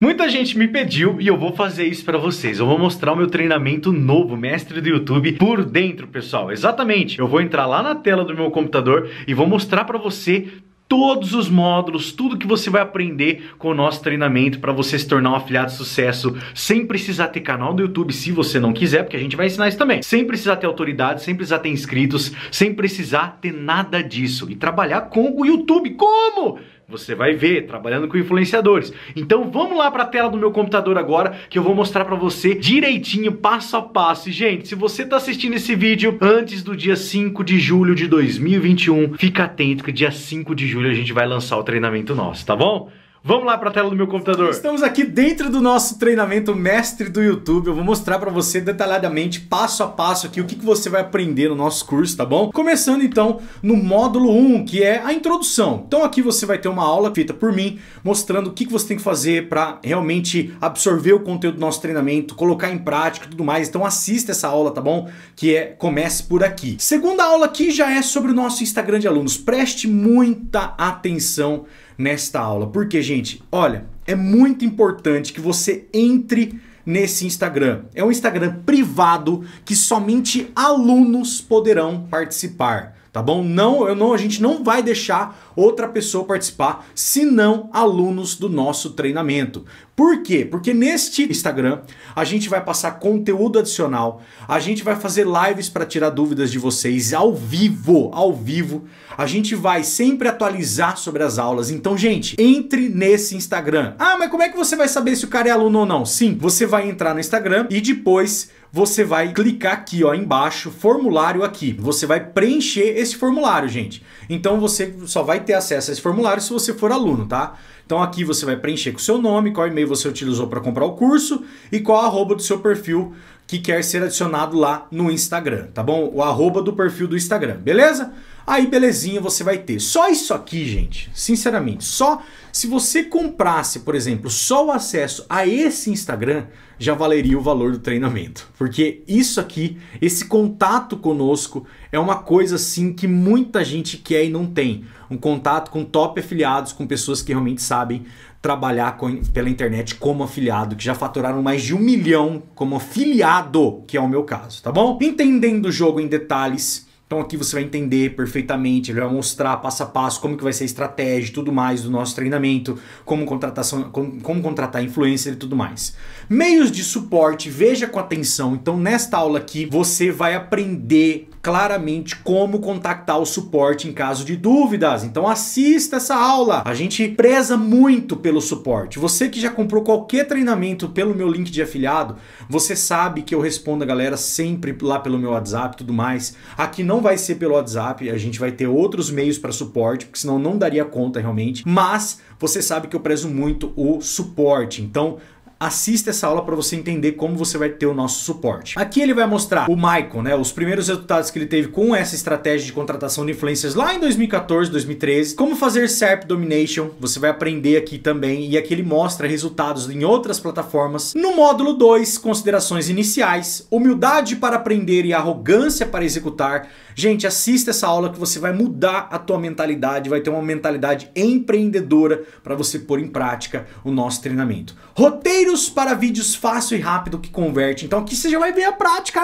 Muita gente me pediu e eu vou fazer isso para vocês. Eu vou mostrar o meu treinamento novo, mestre do YouTube, por dentro, pessoal. Exatamente. Eu vou entrar lá na tela do meu computador e vou mostrar para você todos os módulos, tudo que você vai aprender com o nosso treinamento para você se tornar um afiliado de sucesso sem precisar ter canal do YouTube se você não quiser, porque a gente vai ensinar isso também. Sem precisar ter autoridade, sem precisar ter inscritos, sem precisar ter nada disso e trabalhar com o YouTube. Como? Você vai ver trabalhando com influenciadores. Então vamos lá para a tela do meu computador agora que eu vou mostrar para você direitinho, passo a passo. E, gente, se você está assistindo esse vídeo antes do dia 5 de julho de 2021, fica atento que dia 5 de julho a gente vai lançar o treinamento nosso, tá bom? Vamos lá para a tela do meu computador. Estamos aqui dentro do nosso treinamento mestre do YouTube. Eu vou mostrar para você detalhadamente, passo a passo aqui, o que, que você vai aprender no nosso curso, tá bom? Começando então no módulo 1, que é a introdução. Então aqui você vai ter uma aula feita por mim, mostrando o que, que você tem que fazer para realmente absorver o conteúdo do nosso treinamento, colocar em prática e tudo mais. Então assista essa aula, tá bom? Que é Comece por aqui. Segunda aula aqui já é sobre o nosso Instagram de alunos. Preste muita atenção nesta aula. Porque, gente, olha, é muito importante que você entre nesse Instagram. É um Instagram privado que somente alunos poderão participar tá bom? Não, eu não, a gente não vai deixar outra pessoa participar, senão alunos do nosso treinamento. Por quê? Porque neste Instagram a gente vai passar conteúdo adicional, a gente vai fazer lives para tirar dúvidas de vocês ao vivo, ao vivo. A gente vai sempre atualizar sobre as aulas. Então, gente, entre nesse Instagram. Ah, mas como é que você vai saber se o cara é aluno ou não? Sim, você vai entrar no Instagram e depois você vai clicar aqui ó, embaixo, formulário aqui. Você vai preencher esse formulário, gente. Então você só vai ter acesso a esse formulário se você for aluno, tá? Então aqui você vai preencher com o seu nome, qual e-mail você utilizou para comprar o curso e qual arroba do seu perfil que quer ser adicionado lá no Instagram, tá bom? O arroba do perfil do Instagram, beleza? Aí belezinha, você vai ter. Só isso aqui, gente, sinceramente, só se você comprasse, por exemplo, só o acesso a esse Instagram, já valeria o valor do treinamento. Porque isso aqui, esse contato conosco, é uma coisa assim que muita gente quer e não tem. Um contato com top afiliados, com pessoas que realmente sabem trabalhar com, pela internet como afiliado, que já faturaram mais de um milhão como afiliado, que é o meu caso, tá bom? Entendendo o jogo em detalhes, então aqui você vai entender perfeitamente, ele vai mostrar passo a passo como que vai ser a estratégia e tudo mais do nosso treinamento, como, contratação, como, como contratar influencer e tudo mais. Meios de suporte, veja com atenção. Então nesta aula aqui você vai aprender claramente como contactar o suporte em caso de dúvidas. Então assista essa aula. A gente preza muito pelo suporte. Você que já comprou qualquer treinamento pelo meu link de afiliado, você sabe que eu respondo a galera sempre lá pelo meu WhatsApp e tudo mais. Aqui não vai ser pelo WhatsApp, a gente vai ter outros meios para suporte, porque senão não daria conta realmente. Mas você sabe que eu prezo muito o suporte. Então, assista essa aula para você entender como você vai ter o nosso suporte. Aqui ele vai mostrar o Maicon, né, os primeiros resultados que ele teve com essa estratégia de contratação de influencers lá em 2014, 2013, como fazer SERP Domination, você vai aprender aqui também, e aqui ele mostra resultados em outras plataformas. No módulo 2, considerações iniciais, humildade para aprender e arrogância para executar. Gente, assista essa aula que você vai mudar a tua mentalidade, vai ter uma mentalidade empreendedora para você pôr em prática o nosso treinamento. Roteiro roteiros para vídeos fácil e rápido que converte. Então aqui você já vai ver a prática,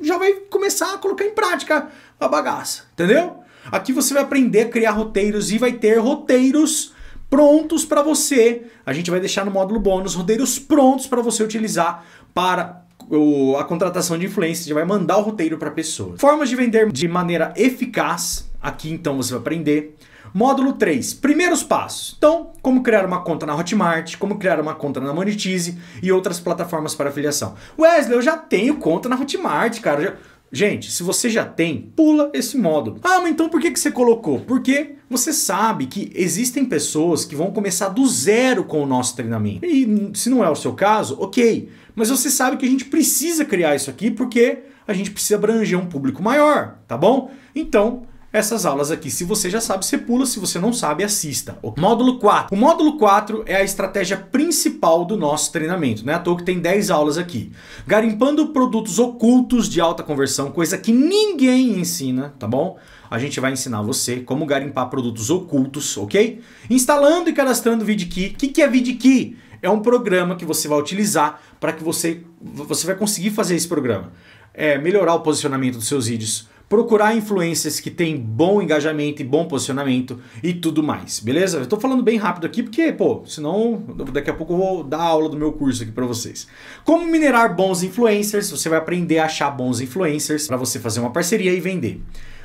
já vai começar a colocar em prática a bagaça, entendeu? Aqui você vai aprender a criar roteiros e vai ter roteiros prontos para você. A gente vai deixar no módulo bônus roteiros prontos para você utilizar para a contratação de influência, já vai mandar o roteiro para a pessoa. Formas de vender de maneira eficaz. Aqui então você vai aprender Módulo 3, primeiros passos. Então, como criar uma conta na Hotmart, como criar uma conta na Monetize e outras plataformas para afiliação. Wesley, eu já tenho conta na Hotmart, cara. Já... Gente, se você já tem, pula esse módulo. Ah, mas então por que, que você colocou? Porque você sabe que existem pessoas que vão começar do zero com o nosso treinamento. E se não é o seu caso, ok. Mas você sabe que a gente precisa criar isso aqui porque a gente precisa abranger um público maior, tá bom? Então, essas aulas aqui. Se você já sabe, você pula, se você não sabe, assista. O módulo 4. O módulo 4 é a estratégia principal do nosso treinamento, né? À toa que tem 10 aulas aqui. Garimpando produtos ocultos de alta conversão, coisa que ninguém ensina, tá bom? A gente vai ensinar você como garimpar produtos ocultos, ok? Instalando e cadastrando o VidKey. O que, que é VidKey? É um programa que você vai utilizar para que você, você vai conseguir fazer esse programa. É, melhorar o posicionamento dos seus vídeos, procurar influências que têm bom engajamento e bom posicionamento e tudo mais, beleza? Eu tô falando bem rápido aqui porque, pô, senão daqui a pouco eu vou dar aula do meu curso aqui para vocês. Como minerar bons influencers, você vai aprender a achar bons influencers para você fazer uma parceria e vender.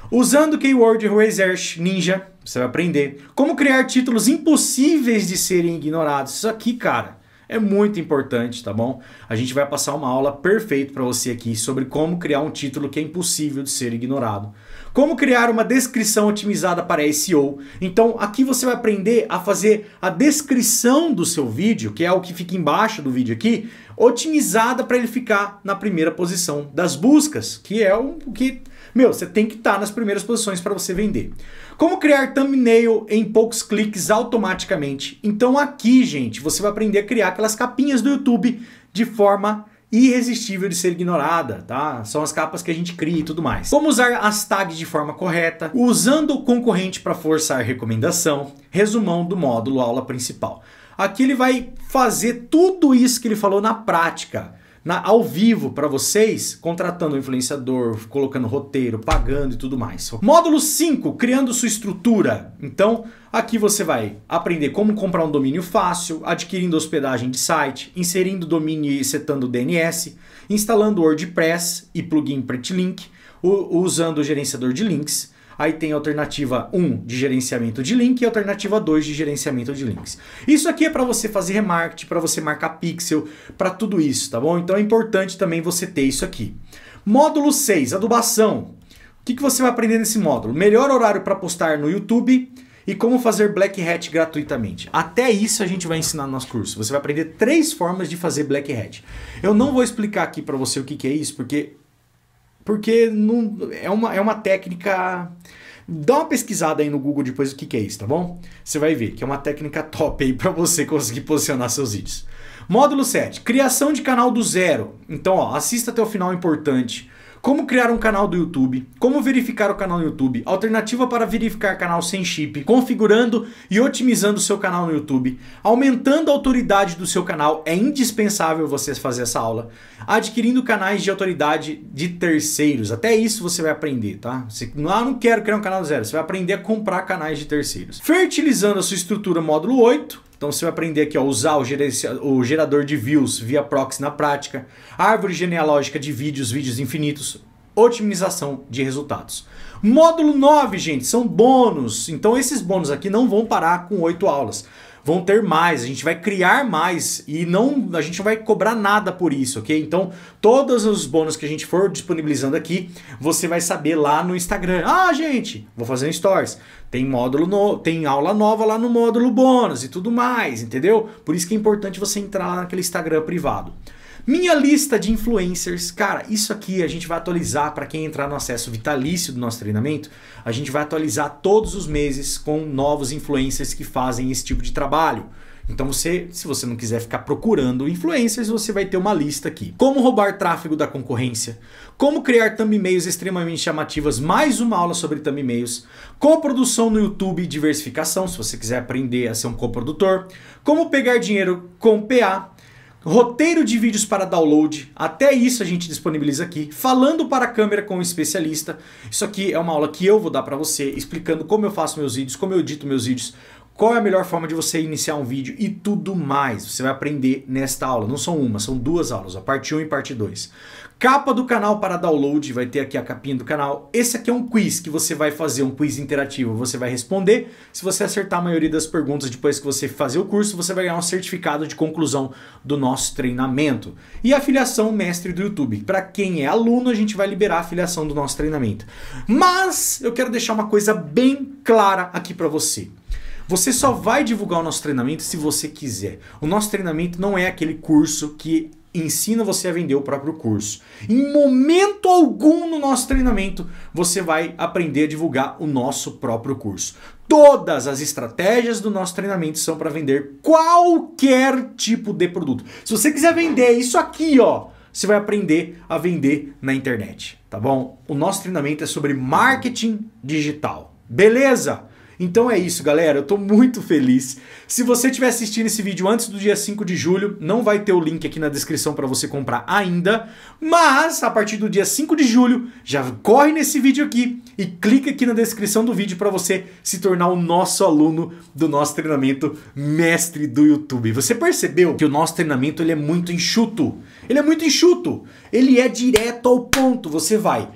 Usando o Keyword Research Ninja, você vai aprender como criar títulos impossíveis de serem ignorados. Isso aqui, cara, é muito importante, tá bom? A gente vai passar uma aula perfeita para você aqui sobre como criar um título que é impossível de ser ignorado. Como criar uma descrição otimizada para SEO. Então, aqui você vai aprender a fazer a descrição do seu vídeo, que é o que fica embaixo do vídeo aqui, otimizada para ele ficar na primeira posição das buscas, que é o que, meu, você tem que estar tá nas primeiras posições para você vender. Como criar thumbnail em poucos cliques automaticamente? Então aqui, gente, você vai aprender a criar aquelas capinhas do YouTube de forma irresistível de ser ignorada, tá? São as capas que a gente cria e tudo mais. Como usar as tags de forma correta, usando o concorrente para forçar recomendação, resumão do módulo aula principal. Aqui ele vai fazer tudo isso que ele falou na prática na, ao vivo para vocês, contratando um influenciador, colocando roteiro, pagando e tudo mais. Módulo 5, criando sua estrutura. Então, aqui você vai aprender como comprar um domínio fácil, adquirindo hospedagem de site, inserindo domínio e setando DNS, instalando WordPress e plugin Pretlink, usando o gerenciador de links, Aí tem a alternativa 1 de gerenciamento de link e a alternativa 2 de gerenciamento de links. Isso aqui é para você fazer remarketing, para você marcar pixel, para tudo isso, tá bom? Então é importante também você ter isso aqui. Módulo 6, adubação. O que, que você vai aprender nesse módulo? Melhor horário para postar no YouTube e como fazer Black Hat gratuitamente. Até isso a gente vai ensinar no nosso curso. Você vai aprender três formas de fazer Black Hat. Eu não vou explicar aqui para você o que, que é isso, porque porque não, é, uma, é uma técnica. Dá uma pesquisada aí no Google depois o que, que é isso, tá bom? Você vai ver que é uma técnica top aí para você conseguir posicionar seus vídeos. Módulo 7, criação de canal do zero. Então, ó, assista até o final é importante como criar um canal do YouTube, como verificar o canal no YouTube, alternativa para verificar canal sem chip, configurando e otimizando o seu canal no YouTube, aumentando a autoridade do seu canal, é indispensável você fazer essa aula, adquirindo canais de autoridade de terceiros, até isso você vai aprender, tá? Você, ah, não quero criar um canal zero, você vai aprender a comprar canais de terceiros. Fertilizando a sua estrutura módulo 8, então você vai aprender aqui a usar o, o gerador de views via proxy na prática, árvore genealógica de vídeos, vídeos infinitos, otimização de resultados. Módulo 9, gente, são bônus. Então esses bônus aqui não vão parar com oito aulas. Vão ter mais, a gente vai criar mais e não a gente não vai cobrar nada por isso, ok? Então, todos os bônus que a gente for disponibilizando aqui, você vai saber lá no Instagram. Ah, gente, vou fazer um stories. Tem módulo no, tem aula nova lá no módulo bônus e tudo mais, entendeu? Por isso que é importante você entrar lá naquele Instagram privado. Minha lista de influencers, cara, isso aqui a gente vai atualizar para quem entrar no acesso vitalício do nosso treinamento. A gente vai atualizar todos os meses com novos influencers que fazem esse tipo de trabalho. Então você, se você não quiser ficar procurando influencers, você vai ter uma lista aqui. Como roubar tráfego da concorrência, como criar thumbnails extremamente chamativas, mais uma aula sobre thumbnails, coprodução no YouTube e diversificação, se você quiser aprender a ser um coprodutor, como pegar dinheiro com PA, roteiro de vídeos para download, até isso a gente disponibiliza aqui, falando para a câmera com um especialista. Isso aqui é uma aula que eu vou dar para você, explicando como eu faço meus vídeos, como eu edito meus vídeos, qual é a melhor forma de você iniciar um vídeo e tudo mais. Você vai aprender nesta aula. Não são uma, são duas aulas, a parte 1 e parte 2. Capa do canal para download, vai ter aqui a capinha do canal. Esse aqui é um quiz que você vai fazer, um quiz interativo. Você vai responder. Se você acertar a maioria das perguntas depois que você fazer o curso, você vai ganhar um certificado de conclusão do nosso treinamento. E a filiação mestre do YouTube. Para quem é aluno, a gente vai liberar a filiação do nosso treinamento. Mas eu quero deixar uma coisa bem clara aqui para você. Você só vai divulgar o nosso treinamento se você quiser. O nosso treinamento não é aquele curso que ensina você a vender o próprio curso. Em momento algum no nosso treinamento, você vai aprender a divulgar o nosso próprio curso. Todas as estratégias do nosso treinamento são para vender qualquer tipo de produto. Se você quiser vender isso aqui, ó, você vai aprender a vender na internet, tá bom? O nosso treinamento é sobre marketing digital. Beleza? Então é isso, galera. Eu tô muito feliz. Se você estiver assistindo esse vídeo antes do dia 5 de julho, não vai ter o link aqui na descrição para você comprar ainda. Mas a partir do dia 5 de julho, já corre nesse vídeo aqui e clica aqui na descrição do vídeo para você se tornar o nosso aluno do nosso treinamento Mestre do YouTube. Você percebeu que o nosso treinamento ele é muito enxuto. Ele é muito enxuto. Ele é direto ao ponto. Você vai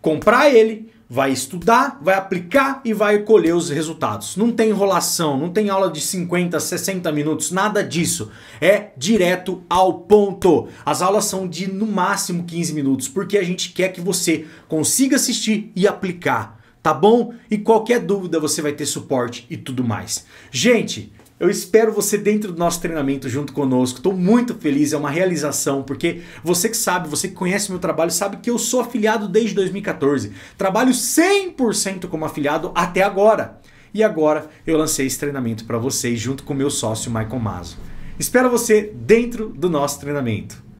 comprar ele, vai estudar, vai aplicar e vai colher os resultados. Não tem enrolação, não tem aula de 50, 60 minutos, nada disso. É direto ao ponto. As aulas são de no máximo 15 minutos, porque a gente quer que você consiga assistir e aplicar, tá bom? E qualquer dúvida você vai ter suporte e tudo mais. Gente, eu espero você dentro do nosso treinamento junto conosco. Estou muito feliz, é uma realização, porque você que sabe, você que conhece meu trabalho, sabe que eu sou afiliado desde 2014. Trabalho 100% como afiliado até agora. E agora eu lancei esse treinamento para vocês junto com meu sócio Michael Mazo. Espero você dentro do nosso treinamento.